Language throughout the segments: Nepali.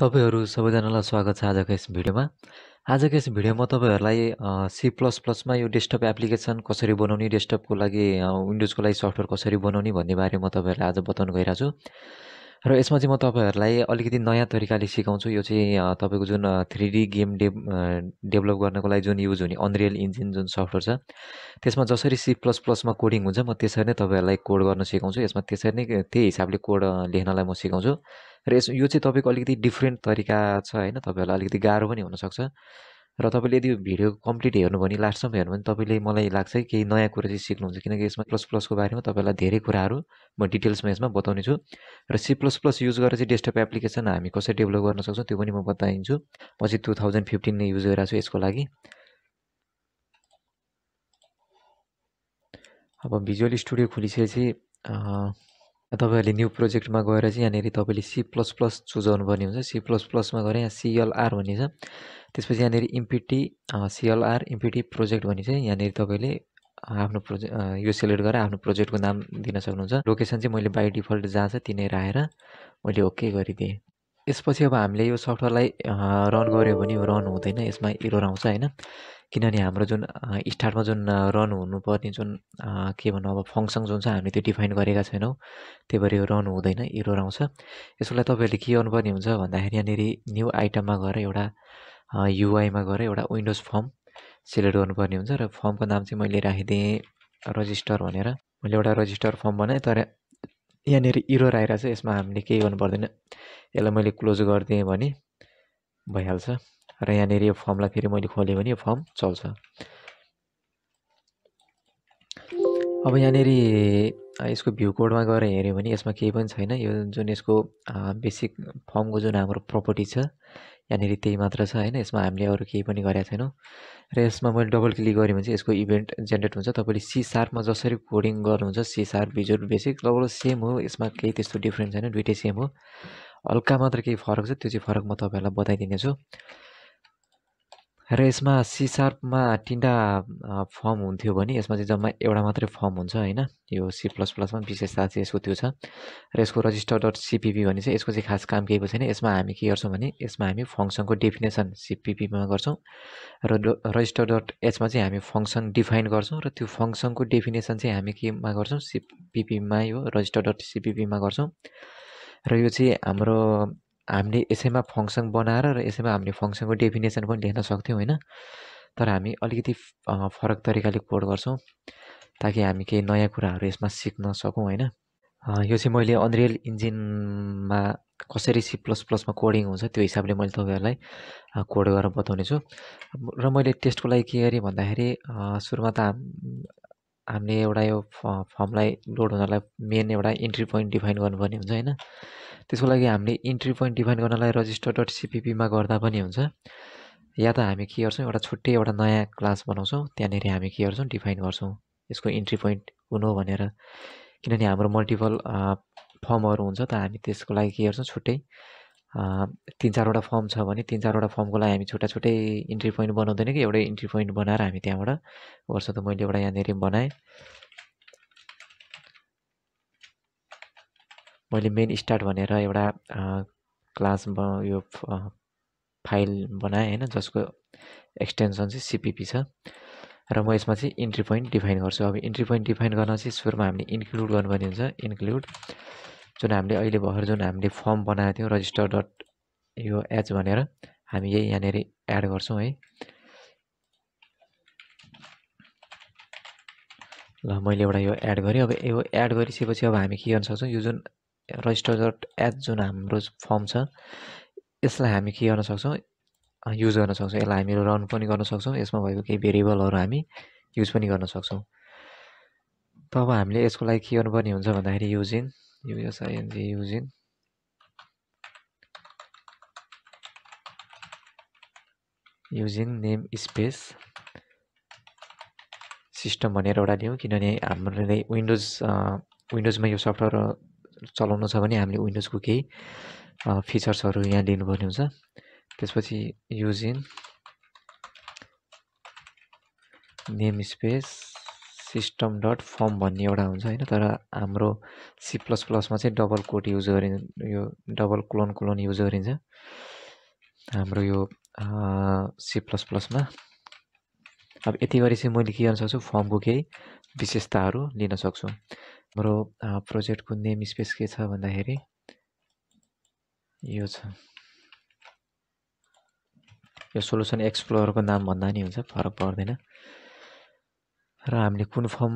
तपाईँहरू सबैजनालाई स्वागत छ आजको यस भिडियोमा आजको यस भिडियोमा तपाईँहरूलाई सी प्लस प्लसमा यो डेस्कटप एप्लिकेसन कसरी बनाउने डेस्कटपको लागि विन्डोजको लागि सफ्टवेयर कसरी बनाउने भन्ने बारे म तपाईँहरूलाई आज बताउनु गइरहेको छु र यसमा चाहिँ म तपाईँहरूलाई अलिकति नयाँ तरिकाले सिकाउँछु यो चाहिँ तपाईँको जुन three D game dev develop गर्नको लागि जुन युज हुने अनरियल इन्जिन जुन सफ्टवेयर छ त्यसमा जसरी सी प्लस प्लसमा कोडिङ हुन्छ म त्यसरी नै तपाईँहरूलाई कोड गर्न सिकाउँछु यसमा त्यसरी नै त्यही हिसाबले कोड लेख्नलाई म सिकाउँछु र यस यो चाहिँ तपाईँको अलिकति डिफ्रेन्ट तरिका छ होइन तपाईँहरूलाई अलिकति गाह्रो पनि हुनसक्छ र तपाईँले यदि भिडियो कम्प्लिट हेर्नु भने लास्टसम्म हेर्नु भने तपाईँले मलाई लाग्छ केही नयाँ कुरा चाहिँ सिक्नुहुन्छ किनकि यसमा प्लस प्लसको बारेमा तपाईँलाई धेरै कुराहरू म डिटेल्समा यसमा बताउने छु र सी प्लस प्लस युज गरेर चाहिँ डेस्कटप एप्लिकेसन हामी कसरी डेभलप गर्न सक्छौँ त्यो पनि म बताइदिन्छु पछि टु थाउजन्ड फिफ्टिन युज गरिरहेको छु यसको लागि अब भिजुअल स्टुडियो खोलिसकेपछि तपाईँहरूले न्यू प्रोजेक्टमा गएर चाहिँ यहाँनिर तपाईँले सी प्लस प्लस चुज गर्नुपर्ने हुन्छ सी प्लस प्लसमा गएर यहाँ सिएलआर भन्ने छ त्यसपछि यहाँनिर इम्पिटी सिएलआर इम्पिटी प्रोजेक्ट भन्ने चाहिँ यहाँनिर तपाईँले आफ्नो प्रोजेक्ट यो सेलेक्ट गरेर आफ्नो प्रोजेक्टको नाम दिन सक्नुहुन्छ लोकेसन चाहिँ मैले बाई डिफल्ट जहाँ छ तिनीहरू आएर मैले ओके गरिदिएँ यसपछि अब हामीले यो सफ्टवेयरलाई रन गऱ्यो भने रन हुँदैन यसमा इरोर आउँछ होइन किनभने हाम्रो जुन स्टार्टमा जुन रन हुनुपर्ने जुन के भनौँ अब फङ्सन जुन छ हामीले त्यो डिफाइन गरेका छैनौँ त्यही भएर यो रन हुँदैन एरोर आउँछ यसोलाई तपाईँहरूले के गर्नुपर्ने हुन्छ भन्दाखेरि यहाँनिर न्यू आइटममा गएर एउटा युआईमा गएर एउटा विन्डोज फर्म सिलेक्ट गर्नुपर्ने हुन्छ र फर्मको नाम चाहिँ मैले राखिदिएँ रजिस्टर भनेर मैले एउटा रजिस्टर फर्म बनाएँ तर यहाँनिर इरोर आएर चाहिँ यसमा हामीले केही गर्नु पर्दैन यसलाई मैले क्लोज गरिदिएँ भने भइहाल्छ र यहाँनिर यो फर्मलाई फेरि मैले खोलेँ भने यो फर्म चल्छ अब यहाँनिर यसको भ्यू कोडमा गएर हेऱ्यो भने यसमा केही पनि छैन यो जुन यसको बेसिक फर्मको जुन हाम्रो प्रपर्टी छ यहाँनिर त्यही मात्र छ होइन यसमा हामीले अरू केही पनि गरेका छैनौँ र यसमा मैले डबल क्लिक गरेँ भने चाहिँ यसको इभेन्ट जेनेरेट हुन्छ तपाईँले सी सार्पमा जसरी कोडिङ गर्नुहुन्छ सी सार्प भिजुअल बेसिक लगभग सेम हो यसमा केही त्यस्तो डिफ्रेन्स छैन दुइटै सेम हो हल्का मात्र केही फरक छ त्यो चाहिँ फरक म तपाईँहरूलाई बताइदिनेछु र यसमा सी सार्पमा तिनवटा फर्म हुन्थ्यो भने यसमा चाहिँ जम्मा एउटा मात्रै फर्म हुन्छ होइन यो सी प्लस प्लसमा विशेषता चाहिँ यसको त्यो छ र यसको रजिस्टर डट सिपिपी भने चाहिँ यसको चाहिँ खास काम केही छैन यसमा हामी के गर्छौँ भने यसमा हामी फङ्सनको डेफिनेसन सिपिपीमा गर्छौँ र रजिस्टर डट एचमा चाहिँ हामी फङ्सन डिफाइन गर्छौँ र त्यो फङ्सनको डेफिनेसन चाहिँ हामी केमा गर्छौँ सिपिपीमा यो रजिस्टर डट सिपिपीमा गर्छौँ र यो चाहिँ हाम्रो हामीले यसैमा फङ्सन बनाएर र यसैमा हामीले फङ्सनको डेफिनेसन पनि लेख्न सक्थ्यौँ होइन तर हामी अलिकति फरक तरिकाले कोड गर्छौँ ताकि हामी केही नयाँ कुराहरू यसमा सिक्न सकौँ होइन यो चाहिँ मैले अनरियल इन्जिनमा कसरी सी प्लस प्लसमा कोडिङ हुन्छ त्यो हिसाबले मैले तपाईँहरूलाई कोड गरेर बताउने छु र मैले टेस्टको लागि के गरेँ भन्दाखेरि सुरुमा त हामीले एउटा यो फर्मलाई लोड हुनलाई मेन एउटा इन्ट्री पोइन्ट डिफाइन गर्नुपर्ने हुन्छ होइन त्यसको लागि हामीले इन्ट्री पोइन्ट डिफाइन गर्नलाई रजिस्टर डट सिपिपीमा गर्दा पनि हुन्छ या त हामी के गर्छौँ एउटा छुट्टै एउटा नयाँ क्लास बनाउँछौँ त्यहाँनिर हामी के गर्छौँ डिफाइन गर्छौँ यसको इन्ट्री पोइन्ट हुन हो भनेर किनभने हाम्रो मल्टिपल फर्महरू हुन्छ त हामी त्यसको लागि के गर्छौँ छुट्टै तिन चारवटा फर्म छ भने तिन चारवटा फर्मको लागि हामी छुट्टा छुट्टै इन्ट्री पोइन्ट बनाउँदैन कि एउटै इन्ट्री पोइन्ट बनाएर हामी त्यहाँबाट वर्ष त मैले एउटा यहाँनिर बनाएँ मैले मेन स्टार्ट भनेर एउटा क्लास यो फाइल बनाएँ होइन जसको एक्सटेन्सन चाहिँ सिपिपी छ र म यसमा चाहिँ इन्ट्री पोइन्ट डिफाइन गर्छु अब इन्ट्री पोइन्ट डिफाइन गर्न चाहिँ सुरुमा हामीले इन्क्लुड गर्नुपर्ने हुन्छ इन्क्लुड जुन हामीले अहिले भर्खर जुन हामीले फर्म बनाएको थियौँ रजिस्टर डट यो एच भनेर हामी यही यहाँनिर एड गर्छौँ है ल मैले एउटा यो एड गरेँ अब यो एड गरिसकेपछि अब हामी के गर्न सक्छौँ यो जुन रजिस्टर डट एच जुन हाम्रो फर्म छ यसलाई हामी के गर्न सक्छौँ युज गर्न सक्छौँ यसलाई हामी रन पनि गर्न सक्छौँ यसमा भएको केही भेरिएबलहरू हामी युज पनि गर्न सक्छौँ तब हामीले यसको लागि के गर्नुपर्ने हुन्छ भन्दाखेरि using USIND using using namespace system भनेर एउटा लियौँ किनभने हामीले विन्डोज विन्डोजमा यो सफ्टवेयर चलाउनु छ भने हामीले विन्डोजको केही फिचर्सहरू यहाँ लिनुपर्ने हुन्छ त्यसपछि using namespace system dot form भन्ने एउटा हुन्छ होइन तर हाम्रो सी प्लस प्लसमा चाहिँ डबल कोड युज गरि यो डबल क्लोन क्लोन युज गरिन्छ हाम्रो यो सी प्लस प्लसमा अब यति गरी चाहिँ मैले के गर्न सक्छु फर्मको केही विशेषताहरू लिन सक्छु हाम्रो प्रोजेक्टको नेम स्पेस के छ भन्दाखेरि यो छ यो सोलुसन एक्सप्लोरको नाम भन्दा नि हुन्छ फरक पर्दैन र हामीले कुन फर्म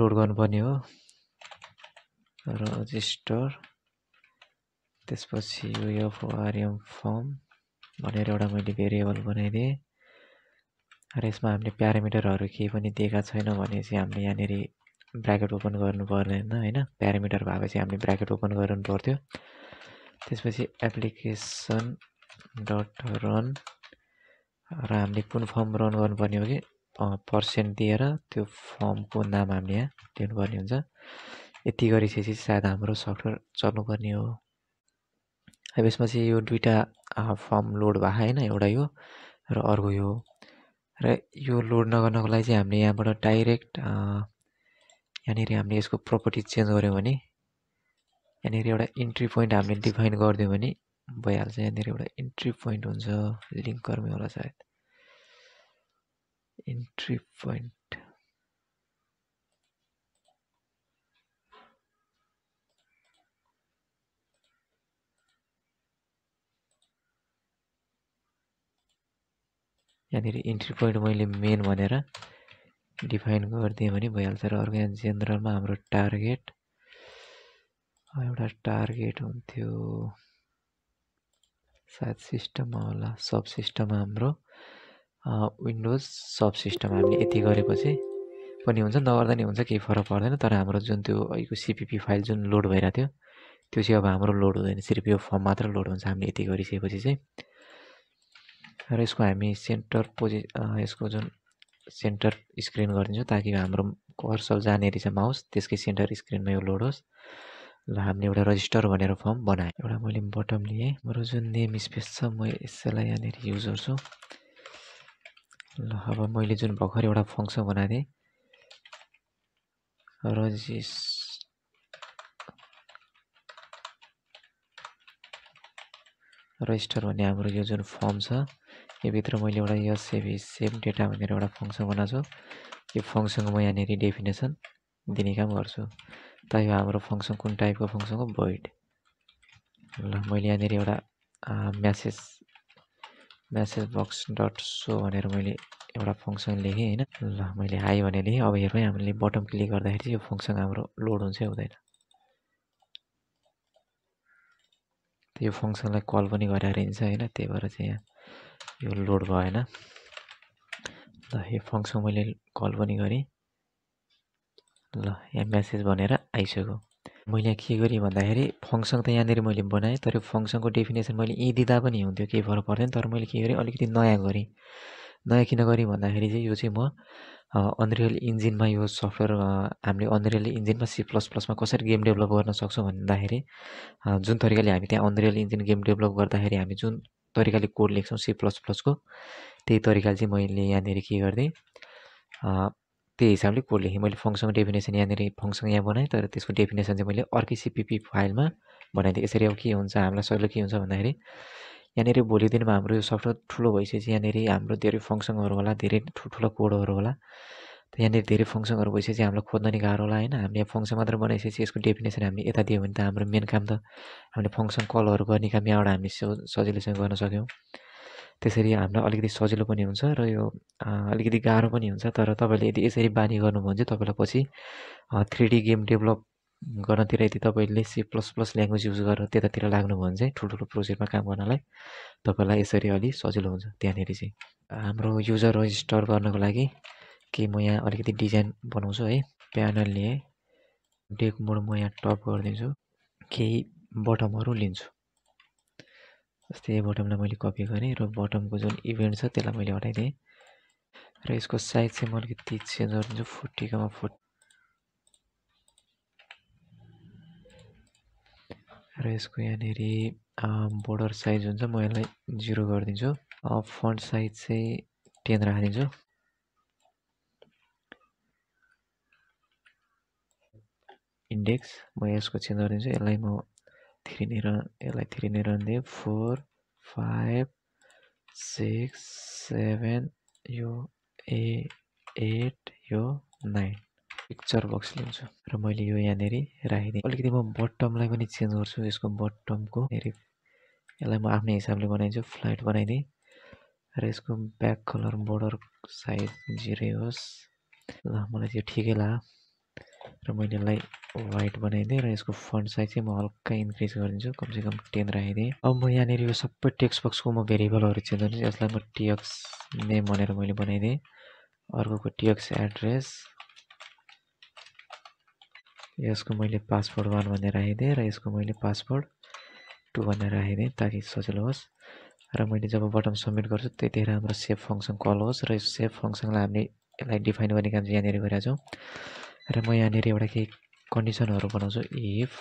लोड गर्नुपर्ने हो रजिस्टर त्यसपछि यो फर्म भनेर एउटा मैले भेरिएबल बनाइदिएँ र यसमा हामीले प्यारामिटरहरू केही पनि दिएका छैन भने चाहिँ हामीले यहाँनिर ब्राकेट ओपन गर्नु पर्दैन होइन प्यारामिटर भएपछि हामीले ब्राकेट ओपन गर्नु पर्थ्यो त्यसपछि एप्लिकेसन डट रन र हामीले कुन फर्म रन गर्नुपर्ने हो कि पर्सेन्ट दिएर त्यो फर्मको नाम हामीले यहाँ दिनुपर्ने हुन्छ यति गरिसकेपछि सायद हाम्रो सफ्टवेयर चल्नुपर्ने हो अब यसमा चाहिँ यो दुइटा फर्म लोड भएको होइन एउटा यो र अर्को यो र यो लोड नगर्नको लागि चाहिँ हामीले यहाँबाट डाइरेक्ट यहाँनिर हामीले यसको प्रपर्टी चेन्ज गऱ्यौँ भने यहाँनिर एउटा इन्ट्री पोइन्ट हामीले डिफाइन गरिदियौँ भने भइहाल्छ यहाँनिर एउटा इन्ट्री पोइन्ट हुन्छ लिङ्क गर्ने होला सायद एन्ट्री point यहाँनिर इन्ट्री पोइन्ट मैले मेन भनेर डिफाइन गरिदिएँ भने भइहाल्छ र अर्को जेनरलमा हाम्रो टार्गेट एउटा टार्गेट हुन्थ्यो सायद सिस्टममा होला सब सिस्टममा हाम्रो विन्डोज सब सिस्टम हामीले यति गरेपछि पनि हुन्छ नगर्दा नि हुन्छ केही फरक पर्दैन तर हाम्रो जुन त्यो अहिलेको सिपिपी फाइल जुन लोड भइरहेको थियो त्यो चाहिँ अब हाम्रो लोड हुँदैन सिर्फ यो फर्म मात्र लोड हुन्छ हामीले यति गरिसकेपछि चाहिँ र यसको हामी सेन्टर पोजि यसको जुन सेन्टर स्क्रिन गरिदिन्छौँ ताकि हाम्रो कर्सर जहाँनिर छ माउस त्यसकै सेन्टर स्क्रिनमा यो लोड होस् ल हामीले एउटा रजिस्टर भनेर फर्म बनाएँ एउटा मैले बटम लिएँ मेरो जुन नेम स्पेस छ म यसैलाई यहाँनिर युज गर्छु ल अब मैले जुन भर्खर एउटा फङ्सन बनाएको थिएँ रजिस रजिस्टर भन्ने हाम्रो यो जुन फर्म छ यो भित्र मैले एउटा यो सेभ सेभ डेटा भनेर एउटा फङ्सन बनाएको छु यो फङ्सनको म यहाँनिर डेफिनेसन दिने काम गर्छु त यो हाम्रो फङ्सन कुन टाइपको फङ्सन हो भोइड ल मैले यहाँनिर एउटा message message box dot show भनेर मैले एउटा फङ्सन लेखेँ होइन ल मैले हाई भने लेखेँ अब हेरौँ हामीले बटम क्लिक गर्दाखेरि चाहिँ यो फङ्सन हाम्रो लोड हुन्छ हुँदैन यो फङ्सनलाई कल पनि गरेर हिँड्छ होइन त्यही भएर चाहिँ यहाँ यो लोड भएन ल यो फङ्सन मैले कल पनि गरेँ ल यहाँ म्यासेज भनेर आइसक्यो मैले के गरेँ भन्दाखेरि फङ्सन त यहाँनिर मैले बनाएँ तर फङ्सनको डेफिनेसन मैले यहीँ दिँदा पनि हुन्थ्यो केही फरक पर्दैन तर मैले के गरेँ अलिकति नयाँ गरेँ नयाँ किन गरेँ भन्दाखेरि चाहिँ यो चाहिँ म अनरियल इन्जिनमा यो सफ्टवेयर हामीले अनरियल इन्जिनमा सी प्लस प्लसमा कसरी गेम डेभलप गर्न सक्छौँ भन्दाखेरि जुन तरिकाले हामी त्यहाँ अनरियल इन्जिन गेम डेभलप गर्दाखेरि हामी जुन तरिकाले कोड लेख्छौँ सी प्लस प्लसको त्यही तरिकाले चाहिँ मैले यहाँनिर के गरिदिएँ त्यही हिसाबले कोड लेखेँ मैले फङ्सन डेफिनेसन यहाँनिर फङ्सन यहाँ बनाएँ तर त्यसको डेफिनेसन चाहिँ मैले अर्कै सिपिपी फाइलमा बनाइदिएँ यसरी अब के हुन्छ हामीलाई सजिलो के हुन्छ भन्दाखेरि यहाँनिर भोलि दिनमा हाम्रो यो सफ्टवेयर ठुलो भइसकेपछि यहाँनिर हाम्रो धेरै फङ्सनहरू होला धेरै ठुल्ठुलो कोडहरू होला त यहाँनिर धेरै फङ्सनहरू भइसकेपछि हामीलाई खोज्न नि गाह्रो होला होइन हामीले फङ्सन मात्र बनाइसकेपछि यसको डेफिनेसन हामीले यता दियो भने त हाम्रो मेन काम त हामीले फङ्सन कलहरू गर्ने काम यहाँबाट हामी सजिलोसँग गर्न सक्यौँ त्यसरी हामीलाई अलिकति सजिलो पनि हुन्छ र यो अलिकति गाह्रो पनि हुन्छ तर तपाईँले यदि यसरी बानी गर्नुभयो भने चाहिँ तपाईँलाई पछि थ्री डी गेम डेभलप गर्नतिर यदि तपाईँले C plus plus language use गरेर त्यतातिर लाग्नुभयो भने चाहिँ ठुल्ठुलो प्रोजेक्टमा काम गर्नलाई तपाईँलाई यसरी अलिक सजिलो हुन्छ त्यहाँनिर चाहिँ हाम्रो युजर रजिस्टर गर्नको लागि के म यहाँ अलिकति डिजाइन बनाउँछु है प्यानल लिएँ डेक मोड म यहाँ टप गरिदिन्छु केही बटमहरू लिन्छु जस्तै बटमलाई मैले कपी गरेँ र बटमको जुन इभेन्ट छ त्यसलाई मैले हटाइदिएँ र यसको साइज चाहिँ म अलिकति चेन्ज गरिदिन्छु फोर्टीकोमा फोर्टी र यसको यहाँनिर बोर्डर साइज हुन्छ म यसलाई जिरो गरिदिन्छु फन्ट साइज चाहिँ टेन राखिदिन्छु इन्डेक्स म यसको चेन्ज गरिदिन्छु यसलाई म थ्री नै यसलाई थ्री नै रहँदै फोर फाइभ सिक्स सेभेन यो ए एट यो नाइन पिक्चर बक्स लिन्छु र मैले यो यहाँनिर राखिदिएँ अलिकति म बटमलाई पनि चेन्ज गर्छु यसको बटमको हेरि यसलाई म आफ्नै हिसाबले बनाइदिन्छु फ्लाइट बनाइदिएँ र यसको back colour border size zero होस् ल मलाई त्यो ठिकै लाग्यो र मैले यसलाई वाइट बनाइदिएँ र यसको फन्ड साइज चाहिँ म हल्का इन्क्रिज गरिदिन्छु कमसेकम टेन राखिदिएँ अब म यहाँनिर यो सबै टेक्स्ट बक्सको म भेरिएबलहरू चेन्ज गर्छु यसलाई म टिएक्स नेम भनेर मैले बनाइदिएँ अर्कोको टिएक्स एड्रेस यसको मैले पासवर्ड वान भनेर राखिदिएँ र यसको मैले पासवर्ड टू भनेर राखिदिएँ ताकि सजिलो होस् र मैले जब बटन सब्मिट गर्छु त्यतिखेर हाम्रो सेफ फङ्सन कल होस् र यो सेफ फङ्सनलाई हामीले यसलाई डिफाइन गर्ने काम चाहिँ यहाँनिर गरिरहेको छौँ र म यहाँनिर एउटा केही कन्डिसनहरू बनाउँछु इफ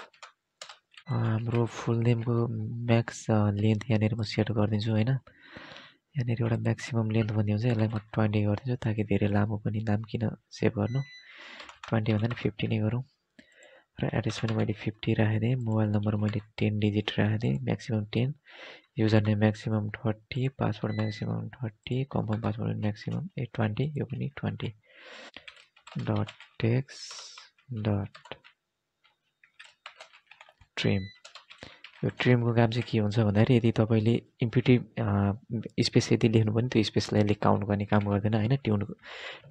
हाम्रो फुल नेमको म्याक्स लेन्थ यहाँनिर म सेट गरिदिन्छु होइन यहाँनिर एउटा म्याक्सिमम् लेन्थ भनिदियो चाहिँ यसलाई म ट्वेन्टी गरिदिन्छु ताकि धेरै लामो पनि नाम किन सेभ गर्नु ट्वेन्टी भन्दा पनि फिफ्टी नै गरौँ र एड्रेस पनि मैले फिफ्टी राखेको मोबाइल नम्बर मैले टेन डिजिट राखेको थिएँ maximum ten user name maximum thirty password maximum thirty confirm password maximum ए ट्वेन्टी यो पनि twenty dot text dot trim यो ट्रिमको काम चाहिँ के हुन्छ भन्दाखेरि यदि तपाईँले इम्पिटिभ स्पेस यदि लेख्नु भने त्यो स्पेसलाई लेख काउन्ट गर्ने काम गर्दैन होइन ट्युन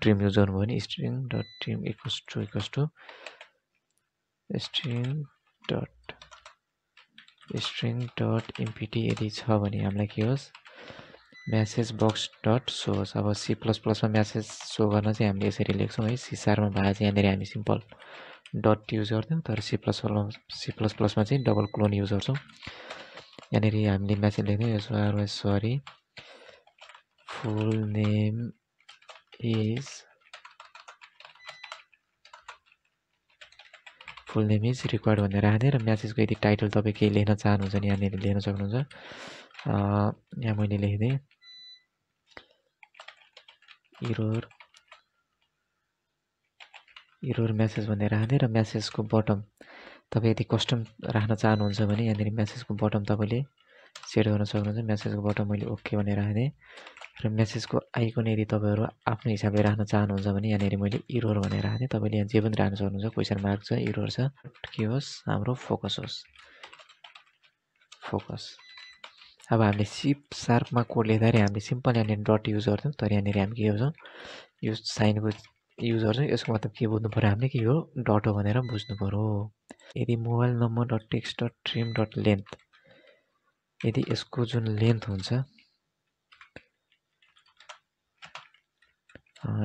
ट्रिम युज गर्नुभयो भने string dot trim equals to equals to string dot string dot empty यदि छ भने हामीलाई के होस् म्यासेज बक्स डट सो अब सी प्लस प्लसमा म्यासेज सो गर्न चाहिँ हामीले यसरी लेख्छौँ है सी सारमा भए चाहिँ यहाँनिर हामी सिम्पल डट युज गर्थ्यौँ तर सी प्लस प्लसमा सी प्लस प्लसमा चाहिँ डबल क्लोन युज गर्छौँ यहाँनिर हामीले म्यासेज लेख्थ्यौँ यसमा sorry full name is full name is required भनेर राख्ने र म्यासेजको यदि टाइटल तपाईँ केही लेख्न चाहनुहुन्छ भने यहाँनिर लेख्न सक्नुहुन्छ यहाँ मैले लेखिदिएँ इरोर इरोर म्यासेज भनेर राख्ने र म्यासेजको बटम तपाईँ यदि कस्टम राख्न चाहनुहुन्छ भने यहाँनिर म्यासेजको बटम तपाईँले सेट गर्न सक्नुहुन्छ म्यासेजको बटम मैले ओके भनेर राखिदिएँ र म्यासेजको आइकन यदि तपाईँहरू आफ्नो हिसाबले राख्न चाहनुहुन्छ भने यहाँनिर मैले इरोर भनेर राखेँ तपाईँले यहाँ जे पनि राख्न सक्नुहुन्छ क्वेसन मार्क छ इरोर छ के होस् हाम्रो फोकस होस् फोकस अब हामीले सिप सार्पमा कोड लेख्दाखेरि हामीले सिम्पल यहाँनिर डट युज गर्छौँ तर यहाँनिर हामी के गर्छौँ यो साइनको युज गर्छौँ यसको मतलब के बुझ्नु पऱ्यो हामीले कि यो डट हो भनेर बुझ्नु पऱ्यो यदि mobile number dot text dot trim dot length यदि यसको जुन लेन्थ हुन्छ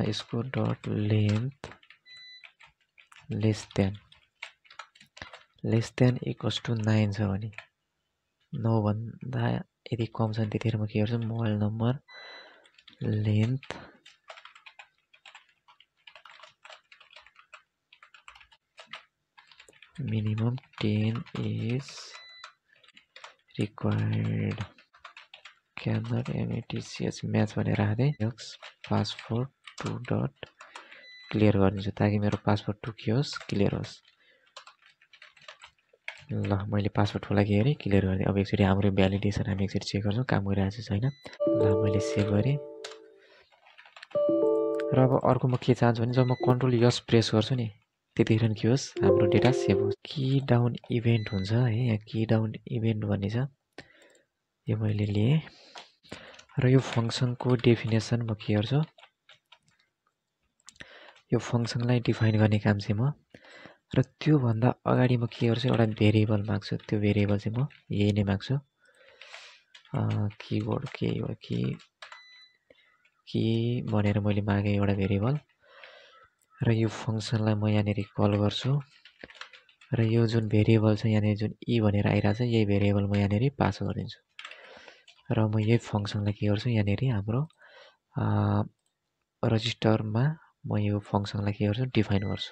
यसको dot length less than less than equals to nine छ भने नोबंदा यदि कॉम संतिथिर्म की ओर से mobile number length minimum ten is required के अंदर M A T C S match भनेर हालेँ पासपोर्ट टु डट क्लियर गर्नेछु ताकि मेरो पासपोर्ट टुकियोस् क्लियर होस् ल मैले पासवर्ड कि हेरेँ क्लियर गरिदिएँ अब एकचोटि हाम्रो भ्यालिडेसन हामी एकचोटि चेक गर्छौँ काम गरिरहेको छ छैन ल मैले सेभ गरेँ र अब अर्को म के चाहन्छु भने जब म कन्ट्रोल यस प्रेस गर्छु नि त्यतिखेर के होस् हाम्रो डेटा सेभ होस् कि डाउन इभेन्ट हुन्छ है यहाँ कि डाउन इभेन्ट भन्ने छ यो मैले लिएँ र यो फङ्सनको डेफिनेसन म के गर्छु यो फङ्सनलाई डिफाइन गर्ने काम चाहिँ म र त्योभन्दा अगाडि म के गर्छु एउटा भेरिएबल माग्छु त्यो भेरिएबल चाहिँ म यही नै माग्छु किबोर्ड के हो कि के भनेर मैले मागेँ एउटा भेरिएबल र यो फङ्सनलाई म यहाँनिर कल गर्छु र यो जुन भेरिएबल छ यहाँनिर जुन ई भनेर आइरहेको छ यही भेरिएबल म यहाँनिर पास गरिदिन्छु र म यही फङ्सनलाई के गर्छु यहाँनिर हाम्रो रजिस्टरमा म यो फङ्सनलाई के गर्छु डिफाइन गर्छु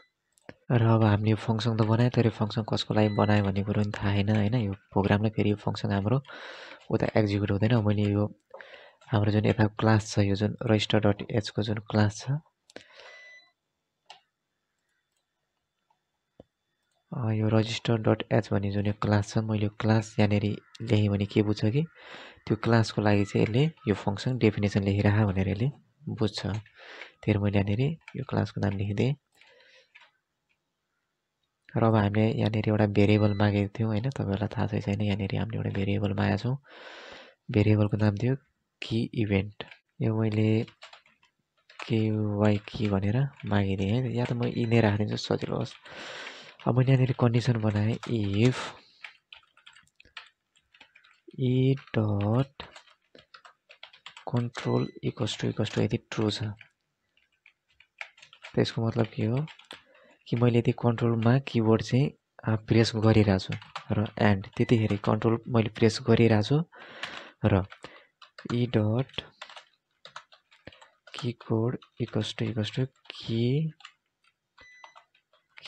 र अब हामीले यो फङ्सन त बनायो तर यो फङ्सन कसको लागि बनायो भन्ने कुरो पनि थाहा छैन होइन यो प्रोग्रामले फेरि यो फङ्सन हाम्रो उता एक्जिक्युट हुँदैन मैले यो हाम्रो जुन यता क्लास छ यो जुन रजिस्टर डट एचको जुन क्लास छ यो रजिस्टर डट एच भन्ने जुन यो क्लास छ मैले यो क्लास यहाँनिर लेखेँ भने के बुझ्छ कि त्यो क्लासको लागि चाहिँ यसले यो फङ्सन डेफिनेसन लेखिरह भनेर यसले बुझ्छ त्यही मैले यहाँनिर यो क्लासको नाम लेखिदिएँ र अब हामीले यहाँनिर एउटा भेरिएबल मागेको थियौँ होइन तपाईँहरूलाई थाहा छ छैन यहाँनिर हामीले एउटा भेरिएबल मागेको छौँ भेरिएबलको नाम थियो कि इभेन्ट यो मैले के वाइ कि भनेर मागिदिएँ है या त म इ नै राखिदिन्छु सजिलो होस् अब मैले यहाँनिर कन्डिसन बनाएँ if E dot control equals to equals to यदि ट्रु छ त्यसको मतलब के हो कि मैले यदि कन्ट्रोलमा किबोर्ड चाहिँ प्रेस गरिरहेको छु र एन्ड त्यतिखेर कन्ट्रोल मैले प्रेस गरिरहेको छु र E dot key code equals to equals to key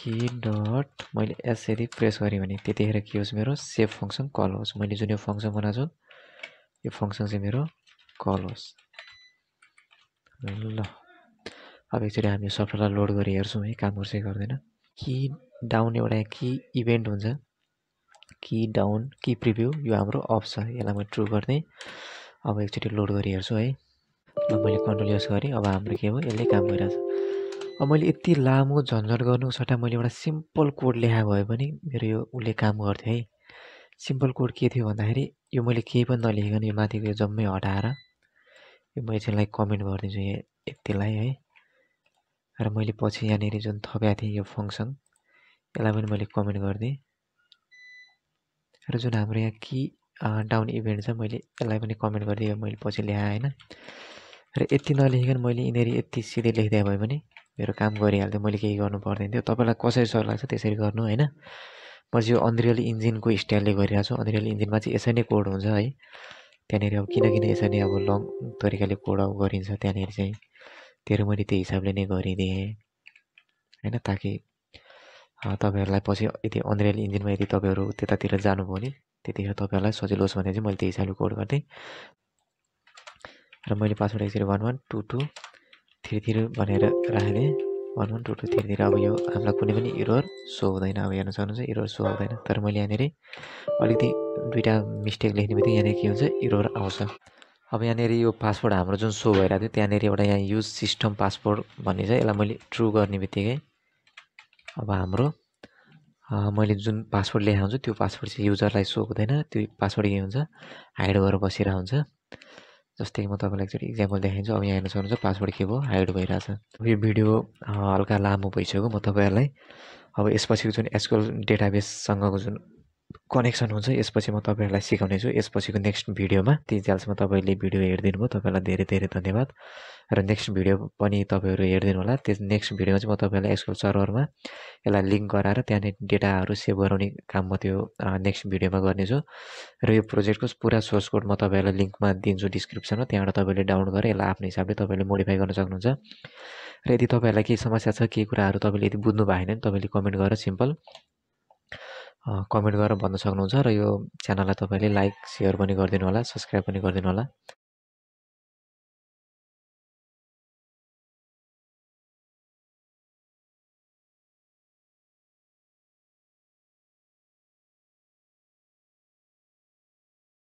key dot मैले यसरी प्रेस गरेँ भने त्यतिखेर के होस् मेरो सेफ फङ्सन कल होस् मैले जुन यो फङ्सन बनाएको छु यो फङ्सन चाहिँ मेरो कल होस् ल अब एकचोटि हामी सफ्टवेयरलाई लोड गरेर हेर्छौँ है काम गर्छ गर्दैन कि डाउन एउटा कि इभेन्ट हुन्छ कि डाउन कि प्रिभ्यू यो हाम्रो अफ छ यसलाई मैले ट्रु गर्दै अब एकचोटि लोड गरेर हेर्छु है ल मैले कन्ट्रोल युज गरेँ अब हाम्रो के भयो यसले काम गरिरहेको छ अब मैले यति लामो झन्झट गर्नु सट्टा मैले एउटा सिम्पल कोड लेखाएको भए पनि मेरो यो उसले काम गर्थ्यो है सिम्पल कोड के थियो भन्दाखेरि यो मैले केही पनि नलेखिकन यो माथिको यो जम्मै हटाएर यो म यसलाई कमेन्ट गरिदिन्छु यहाँ यतिलाई है र मैले पछि यहाँनिर जुन थपेको थिएँ यो फङ्सन यसलाई पनि मैले कमेन्ट गरिदिएँ र जुन हाम्रो यहाँ कि डाउन इभेन्ट छ मैले यसलाई पनि कमेन्ट गरिदिएँ मैले पछि ल्याएँ होइन र यति नलेखिकन मैले यिनीहरू यति सिधै लेखिदिए भयो भने मेरो काम गरिहाल्थ्यो मैले केही गर्नु पर्दैन थियो तपाईँलाई कसरी सर लाग्छ त्यसरी गर्नु होइन म चाहिँ यो अन्द्रियल इन्जिनको स्टाइलले गरिरहेको छु अन्द्रियल इन्जिनमा चाहिँ यसरी नै कोड हुन्छ है त्यहाँनिर अब किनकिन यसरी नै अब लङ तरिकाले कोड अब गरिन्छ त्यहाँनिर चाहिँ तेरो मैले त्यो हिसाबले नै गरिदिएँ होइन ताकि तपाईँहरूलाई पछि यदि अन्रेल इन्जिनमा यदि तपाईँहरू त्यतातिर जानुभयो भने त्यतिखेर तपाईँहरूलाई सजिलो होस् भनेर चाहिँ मैले त्यो हिसाबले कोड गर्थेँ र मैले पासवर्ड यसरी one one two two three three भनेर राखेँ one one two two three three अब यो हामीलाई कुनै पनि इरोर सो हुँदैन अब हेर्न सक्नुहुन्छ इरोर सो हुँदैन तर मैले यहाँनिर अलिकति दुइटा मिस्टेक लेख्ने बित्तिकै यहाँनिर के हुन्छ इरोर आउँछ अब यहाँनिर यो पासवर्ड हाम्रो जुन सो भइरहेको थियो त्यहाँनिर एउटा यहाँ युज सिस्टम पासवर्ड भन्ने छ यसलाई मैले ट्रु गर्ने बित्तिकै अब हाम्रो मैले जुन पासवर्ड लेखेको हुन्छु त्यो पासवर्ड चाहिँ युजरलाई सो हुँदैन त्यो पासवर्ड के हुन्छ हाइड भएर बसिरहेको हुन्छ जस्तै कि म तपाईँलाई एकचोटि इक्जाम्पल देखाइदिन्छु अब यहाँ हेर्न सक्नुहुन्छ पासवर्ड के भयो हाइड भइरहेछ यो भिडियो हल्का लामो भइसक्यो म तपाईँहरूलाई अब यसपछिको जुन एसकल डेटाबेससँगको जुन कनेक्सन हुन्छ यसपछि म तपाईँहरूलाई सिकाउनेछु यसपछिको नेक्स्ट भिडियोमा त्यतिजेलसम्म तपाईँले भिडियो हेरिदिनु भयो तपाईँलाई धेरै धेरै धन्यवाद र नेक्स्ट भिडियो पनि तपाईँहरू हेरिदिनु होला त्यस नेक्स्ट भिडियोमा चाहिँ म तपाईँलाई यसको सर्भरमा यसलाई लिङ्क गराएर त्यहाँनिर डेटाहरू सेभ गराउने काम म त्यो नेक्स्ट भिडियोमा गर्नेछु र यो प्रोजेक्टको पुरा सोर्स कोड म तपाईँहरूलाई लिङ्कमा दिन्छु डिस्क्रिप्सनमा त्यहाँबाट तपाईँले डाउनलोड गरेर यसलाई आफ्नो हिसाबले तपाईँले मोडिफाई गर्न सक्नुहुन्छ र यदि तपाईँहरूलाई केही समस्या छ केही कुराहरू तपाईँले यदि बुझ्नु भएन भने तपाईँले कमेन्ट गरेर सिम्पल कमेन्ट गरेर भन्न सक्नुहुन्छ र यो च्यानललाई तपाईँले लाइक सेयर पनि गरिदिनु होला सब्सक्राइब पनि गरिदिनु होला